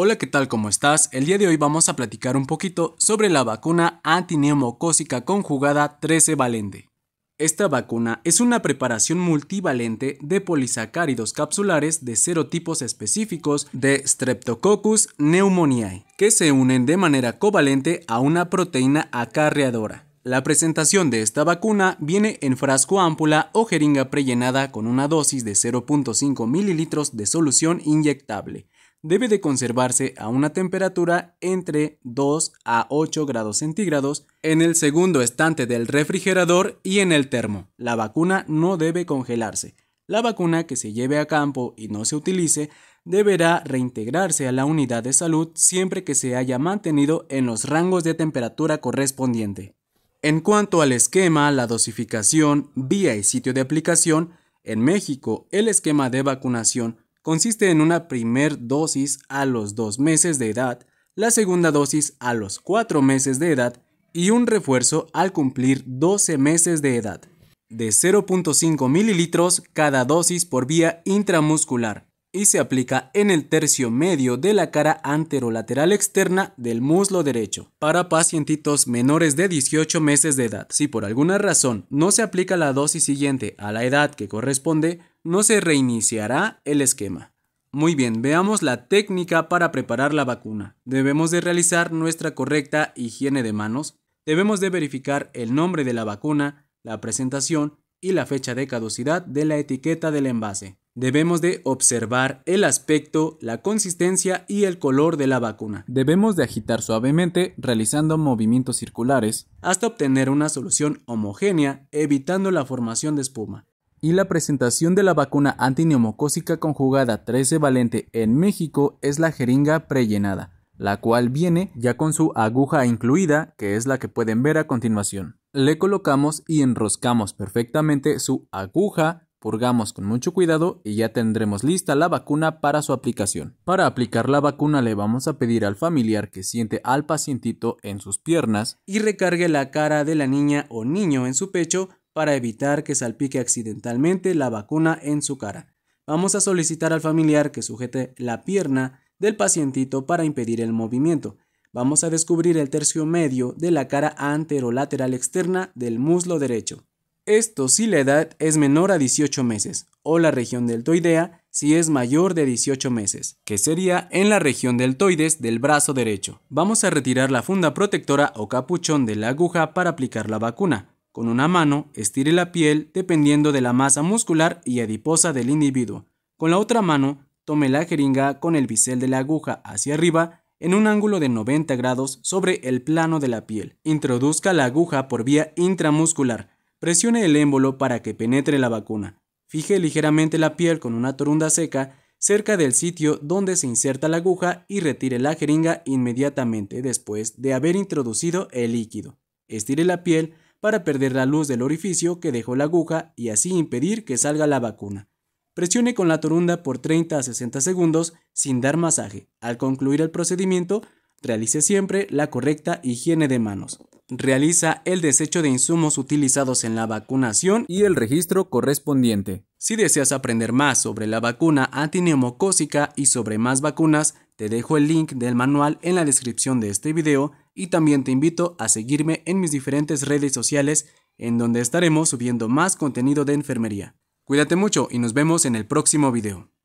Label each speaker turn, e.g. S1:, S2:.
S1: Hola, ¿qué tal? ¿Cómo estás? El día de hoy vamos a platicar un poquito sobre la vacuna antineumocócica conjugada 13-valente. Esta vacuna es una preparación multivalente de polisacáridos capsulares de serotipos específicos de Streptococcus pneumoniae, que se unen de manera covalente a una proteína acarreadora. La presentación de esta vacuna viene en frasco ámpula o jeringa prellenada con una dosis de 0.5 ml de solución inyectable debe de conservarse a una temperatura entre 2 a 8 grados centígrados en el segundo estante del refrigerador y en el termo. La vacuna no debe congelarse. La vacuna que se lleve a campo y no se utilice deberá reintegrarse a la unidad de salud siempre que se haya mantenido en los rangos de temperatura correspondiente. En cuanto al esquema, la dosificación, vía y sitio de aplicación, en México el esquema de vacunación consiste en una primer dosis a los 2 meses de edad, la segunda dosis a los 4 meses de edad y un refuerzo al cumplir 12 meses de edad, de 0.5 mililitros cada dosis por vía intramuscular y se aplica en el tercio medio de la cara anterolateral externa del muslo derecho para pacientitos menores de 18 meses de edad. Si por alguna razón no se aplica la dosis siguiente a la edad que corresponde, no se reiniciará el esquema. Muy bien, veamos la técnica para preparar la vacuna. Debemos de realizar nuestra correcta higiene de manos, debemos de verificar el nombre de la vacuna, la presentación y la fecha de caducidad de la etiqueta del envase. Debemos de observar el aspecto, la consistencia y el color de la vacuna. Debemos de agitar suavemente realizando movimientos circulares hasta obtener una solución homogénea evitando la formación de espuma y la presentación de la vacuna antineumocócica conjugada 13 valente en México es la jeringa prellenada, la cual viene ya con su aguja incluida, que es la que pueden ver a continuación. Le colocamos y enroscamos perfectamente su aguja purgamos con mucho cuidado y ya tendremos lista la vacuna para su aplicación. Para aplicar la vacuna le vamos a pedir al familiar que siente al pacientito en sus piernas y recargue la cara de la niña o niño en su pecho para evitar que salpique accidentalmente la vacuna en su cara. Vamos a solicitar al familiar que sujete la pierna del pacientito para impedir el movimiento. Vamos a descubrir el tercio medio de la cara anterolateral externa del muslo derecho. Esto si la edad es menor a 18 meses o la región deltoidea si es mayor de 18 meses, que sería en la región deltoides del brazo derecho. Vamos a retirar la funda protectora o capuchón de la aguja para aplicar la vacuna. Con una mano, estire la piel dependiendo de la masa muscular y adiposa del individuo. Con la otra mano, tome la jeringa con el bisel de la aguja hacia arriba en un ángulo de 90 grados sobre el plano de la piel. Introduzca la aguja por vía intramuscular. Presione el émbolo para que penetre la vacuna. Fije ligeramente la piel con una torunda seca cerca del sitio donde se inserta la aguja y retire la jeringa inmediatamente después de haber introducido el líquido. Estire la piel para perder la luz del orificio que dejó la aguja y así impedir que salga la vacuna. Presione con la torunda por 30 a 60 segundos sin dar masaje. Al concluir el procedimiento, realice siempre la correcta higiene de manos. Realiza el desecho de insumos utilizados en la vacunación y el registro correspondiente. Si deseas aprender más sobre la vacuna antineumocócica y sobre más vacunas, te dejo el link del manual en la descripción de este video y también te invito a seguirme en mis diferentes redes sociales en donde estaremos subiendo más contenido de enfermería. Cuídate mucho y nos vemos en el próximo video.